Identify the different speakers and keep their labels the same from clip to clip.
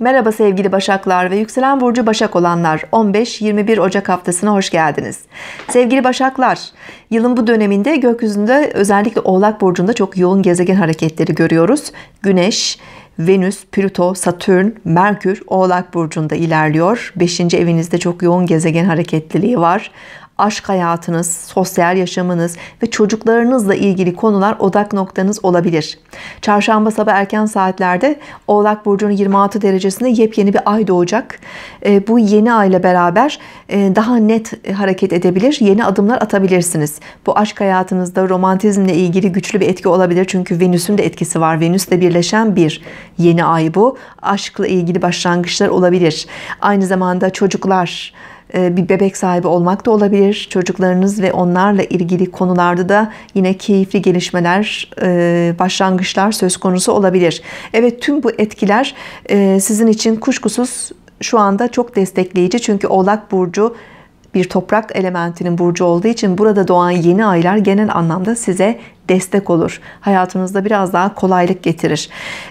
Speaker 1: Merhaba sevgili Başaklar ve yükselen burcu Başak olanlar 15-21 Ocak haftasına hoş geldiniz. Sevgili Başaklar, yılın bu döneminde gökyüzünde özellikle Oğlak burcunda çok yoğun gezegen hareketleri görüyoruz. Güneş, Venüs, Plüto, Satürn, Merkür Oğlak burcunda ilerliyor. 5. evinizde çok yoğun gezegen hareketliliği var aşk hayatınız, sosyal yaşamınız ve çocuklarınızla ilgili konular odak noktanız olabilir. Çarşamba sabah erken saatlerde Oğlak Burcu'nun 26 derecesinde yepyeni bir ay doğacak. E, bu yeni ay ile beraber e, daha net e, hareket edebilir, yeni adımlar atabilirsiniz. Bu aşk hayatınızda romantizmle ilgili güçlü bir etki olabilir. Çünkü Venüs'ün de etkisi var. Venüs'le birleşen bir yeni ay bu. Aşkla ilgili başlangıçlar olabilir. Aynı zamanda çocuklar, çocuklar ee, bir bebek sahibi olmak da olabilir. Çocuklarınız ve onlarla ilgili konularda da yine keyifli gelişmeler, e, başlangıçlar söz konusu olabilir. Evet tüm bu etkiler e, sizin için kuşkusuz şu anda çok destekleyici. Çünkü Oğlak Burcu bir toprak elementinin burcu olduğu için burada doğan yeni aylar genel anlamda size destek olur. Hayatınızda biraz daha kolaylık getirir.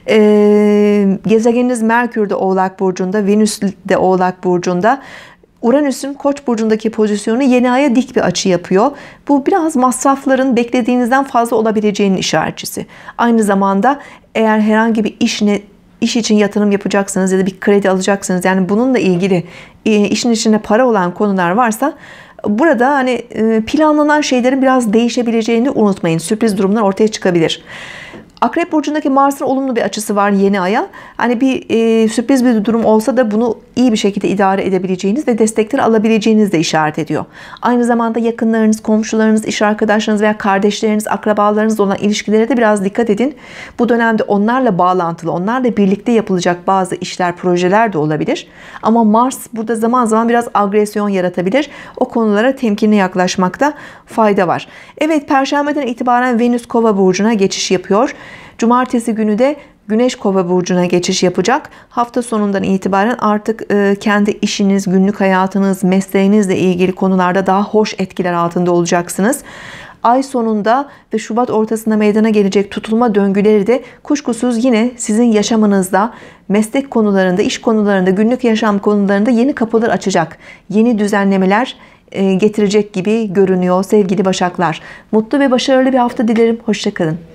Speaker 1: Ee, gezegeniniz Merkür de Oğlak Burcu'nda, Venüs de Oğlak Burcu'nda. Uranüs'ün Koç burcundaki pozisyonu yeni aya dik bir açı yapıyor. Bu biraz masrafların beklediğinizden fazla olabileceğinin işaretçisi. Aynı zamanda eğer herhangi bir işine iş için yatırım yapacaksınız ya da bir kredi alacaksınız yani bununla ilgili e, işin içinde para olan konular varsa burada hani e, planlanan şeylerin biraz değişebileceğini unutmayın. Sürpriz durumlar ortaya çıkabilir. Akrep burcundaki Mars'ın olumlu bir açısı var yeni aya. Hani bir e, sürpriz bir durum olsa da bunu iyi bir şekilde idare edebileceğiniz ve destekler alabileceğiniz de işaret ediyor. Aynı zamanda yakınlarınız, komşularınız, iş arkadaşlarınız veya kardeşleriniz, akrabalarınız olan ilişkilere de biraz dikkat edin. Bu dönemde onlarla bağlantılı, onlarla birlikte yapılacak bazı işler, projeler de olabilir. Ama Mars burada zaman zaman biraz agresyon yaratabilir. O konulara temkinli yaklaşmakta fayda var. Evet, Perşembeden itibaren Venüs Kova burcuna geçiş yapıyor. Cumartesi günü de Güneş Kova burcuna geçiş yapacak. Hafta sonundan itibaren artık e, kendi işiniz, günlük hayatınız, mesleğinizle ilgili konularda daha hoş etkiler altında olacaksınız. Ay sonunda ve Şubat ortasında meydana gelecek tutulma döngüleri de kuşkusuz yine sizin yaşamınızda, meslek konularında, iş konularında, günlük yaşam konularında yeni kapılar açacak. Yeni düzenlemeler e, getirecek gibi görünüyor sevgili Başaklar. Mutlu ve başarılı bir hafta dilerim. Hoşçakalın.